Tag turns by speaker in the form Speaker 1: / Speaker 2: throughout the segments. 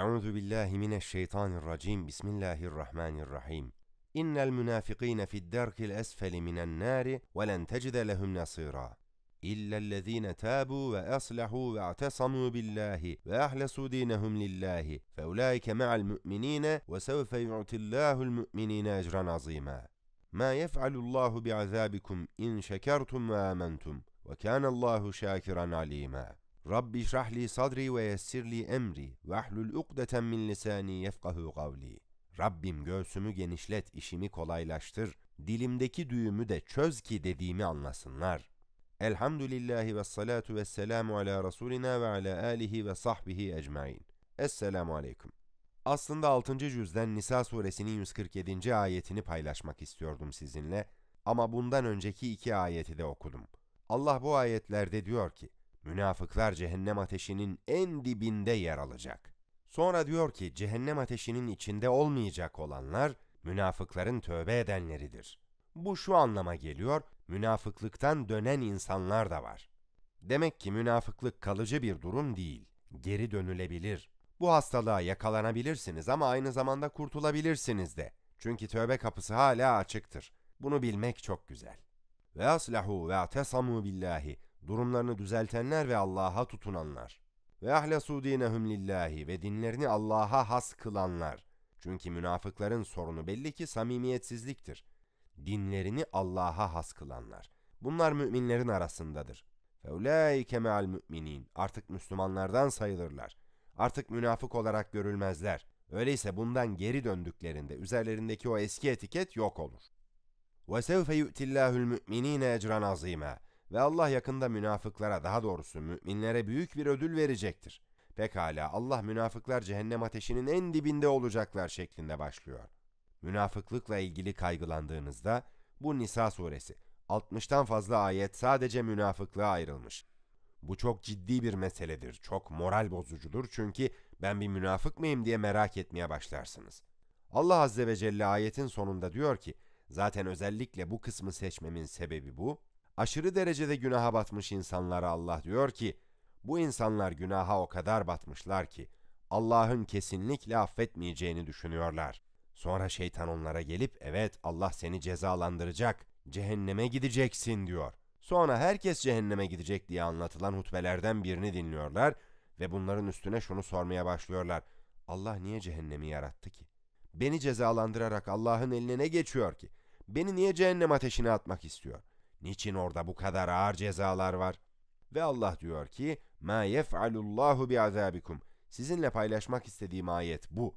Speaker 1: أعوذ بالله من الشيطان الرجيم بسم الله الرحمن الرحيم إن المنافقين في الدرك الأسفل من النار ولن تجد لهم نصيرا إلا الذين تابوا وأصلحوا واعتصموا بالله وأخلصوا دينهم لله فأولئك مع المؤمنين وسوف يعطي الله المؤمنين أجرا عظيما ما يفعل الله بعذابكم إن شكرتم وآمنتم وكان الله شاكرا عليما Rabbi şrahli sadri ve yessirli emri ve ahlul ukdeten min lisani yefkahu kavli. Rabbim göğsümü genişlet, işimi kolaylaştır, dilimdeki düğümü de çöz ki dediğimi anlasınlar. Elhamdülillahi ve salatu ve selamu ala rasulina ve ala alihi ve sahbihi ecmain. Esselamu aleyküm. Aslında 6. cüzden Nisa suresinin 147. ayetini paylaşmak istiyordum sizinle ama bundan önceki iki ayeti de okudum. Allah bu ayetlerde diyor ki, Münafıklar cehennem ateşinin en dibinde yer alacak. Sonra diyor ki cehennem ateşinin içinde olmayacak olanlar münafıkların tövbe edenleridir. Bu şu anlama geliyor, münafıklıktan dönen insanlar da var. Demek ki münafıklık kalıcı bir durum değil, geri dönülebilir. Bu hastalığa yakalanabilirsiniz ama aynı zamanda kurtulabilirsiniz de. Çünkü tövbe kapısı hala açıktır. Bunu bilmek çok güzel. Ve aslahu ve tesamu billahi durumlarını düzeltenler ve Allah'a tutunanlar. Ve ahlasu dinehum lillahi ve dinlerini Allah'a has kılanlar. Çünkü münafıkların sorunu belli ki samimiyetsizliktir. Dinlerini Allah'a has kılanlar. Bunlar müminlerin arasındadır. Feulaike me'al müminin. Artık Müslümanlardan sayılırlar. Artık münafık olarak görülmezler. Öyleyse bundan geri döndüklerinde üzerlerindeki o eski etiket yok olur. Ve يُؤْتِ اللّٰهُ الْمُؤْمِن۪ينَ اَجْرًا azime. Ve Allah yakında münafıklara daha doğrusu müminlere büyük bir ödül verecektir. Pekala Allah münafıklar cehennem ateşinin en dibinde olacaklar şeklinde başlıyor. Münafıklıkla ilgili kaygılandığınızda bu Nisa suresi 60'tan fazla ayet sadece münafıklığa ayrılmış. Bu çok ciddi bir meseledir, çok moral bozucudur çünkü ben bir münafık mıyım diye merak etmeye başlarsınız. Allah Azze ve Celle ayetin sonunda diyor ki, zaten özellikle bu kısmı seçmemin sebebi bu, aşırı derecede günaha batmış insanlara Allah diyor ki, bu insanlar günaha o kadar batmışlar ki Allah'ın kesinlikle affetmeyeceğini düşünüyorlar. Sonra şeytan onlara gelip evet Allah seni cezalandıracak, cehenneme gideceksin diyor. Sonra herkes cehenneme gidecek diye anlatılan hutbelerden birini dinliyorlar ve bunların üstüne şunu sormaya başlıyorlar. Allah niye cehennemi yarattı ki? Beni cezalandırarak Allah'ın eline ne geçiyor ki? Beni niye cehennem ateşine atmak istiyor?'' Niçin orada bu kadar ağır cezalar var? Ve Allah diyor ki, مَا يَفْعَلُ اللّٰهُ بِعَذَابِكُمْ Sizinle paylaşmak istediğim ayet bu.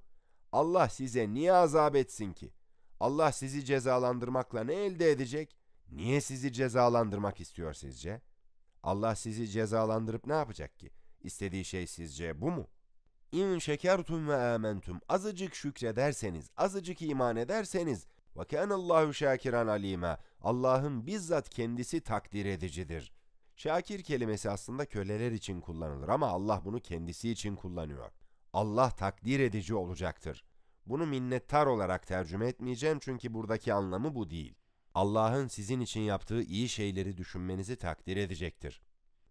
Speaker 1: Allah size niye azap etsin ki? Allah sizi cezalandırmakla ne elde edecek? Niye sizi cezalandırmak istiyor sizce? Allah sizi cezalandırıp ne yapacak ki? İstediği şey sizce bu mu? İn şekertum ve amentum. Azıcık şükrederseniz, azıcık iman ederseniz ve kanallahu şakiran alima. Allah'ın bizzat kendisi takdir edicidir. Şakir kelimesi aslında köleler için kullanılır ama Allah bunu kendisi için kullanıyor. Allah takdir edici olacaktır. Bunu minnettar olarak tercüme etmeyeceğim çünkü buradaki anlamı bu değil. Allah'ın sizin için yaptığı iyi şeyleri düşünmenizi takdir edecektir.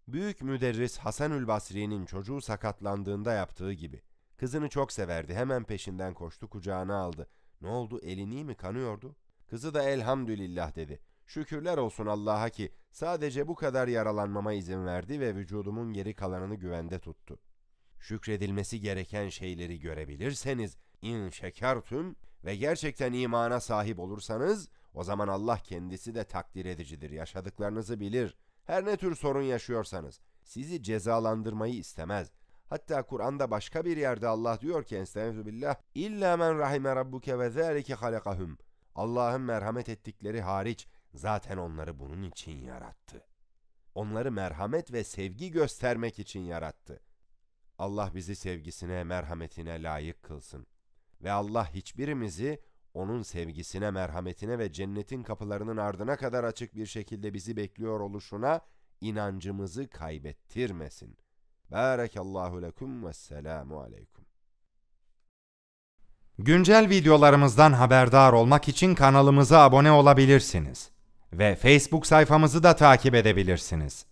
Speaker 1: Büyük müderris Hasanül Basri'nin çocuğu sakatlandığında yaptığı gibi. Kızını çok severdi hemen peşinden koştu kucağına aldı. Ne oldu elin iyi mi kanıyordu? Kızı da elhamdülillah dedi. Şükürler olsun Allah'a ki sadece bu kadar yaralanmama izin verdi ve vücudumun geri kalanını güvende tuttu. Şükredilmesi gereken şeyleri görebilirseniz in şekertüm ve gerçekten imana sahip olursanız o zaman Allah kendisi de takdir edicidir, yaşadıklarınızı bilir. Her ne tür sorun yaşıyorsanız sizi cezalandırmayı istemez. Hatta Kur'an'da başka bir yerde Allah diyor ki Estağfirullah. İlla men rahime rabbuke ve zâlike halakahum. Allah'ın merhamet ettikleri hariç zaten onları bunun için yarattı. Onları merhamet ve sevgi göstermek için yarattı. Allah bizi sevgisine, merhametine layık kılsın. Ve Allah hiçbirimizi onun sevgisine, merhametine ve cennetin kapılarının ardına kadar açık bir şekilde bizi bekliyor oluşuna inancımızı kaybettirmesin. Barakallahu lekum ve selamu aleyküm. Güncel videolarımızdan haberdar olmak için kanalımıza abone olabilirsiniz ve Facebook sayfamızı da takip edebilirsiniz.